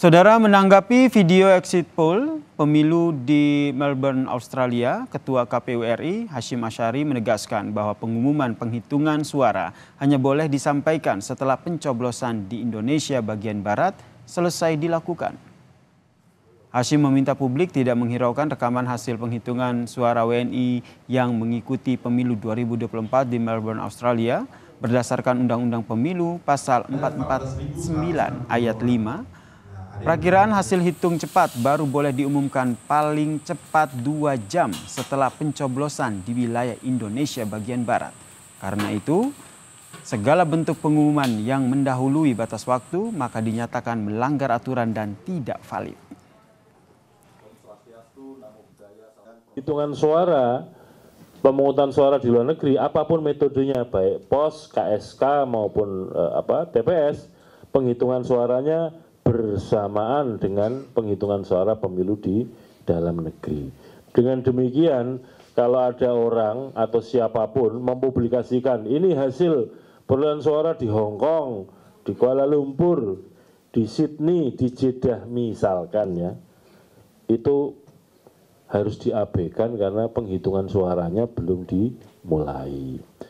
Saudara menanggapi video exit poll pemilu di Melbourne, Australia, Ketua KPU RI Hashim Ashari menegaskan bahwa pengumuman penghitungan suara hanya boleh disampaikan setelah pencoblosan di Indonesia bagian barat selesai dilakukan. Hashim meminta publik tidak menghiraukan rekaman hasil penghitungan suara WNI yang mengikuti pemilu 2024 di Melbourne, Australia berdasarkan Undang-Undang Pemilu pasal 449 ayat 5 Iya. Perakiran hasil hitung cepat baru boleh diumumkan paling cepat dua jam setelah pencoblosan di wilayah Indonesia bagian barat. Karena itu, segala bentuk pengumuman yang mendahului batas waktu maka dinyatakan melanggar aturan dan tidak valid. Hitungan suara, pemungutan suara di luar negeri, apapun metodenya, baik pos, KSK maupun eh, apa TPS, penghitungan suaranya bersamaan dengan penghitungan suara pemilu di dalam negeri. Dengan demikian, kalau ada orang atau siapapun mempublikasikan ini hasil perolehan suara di Hong Kong, di Kuala Lumpur, di Sydney, di Jeddah misalkan ya, itu harus diabaikan karena penghitungan suaranya belum dimulai.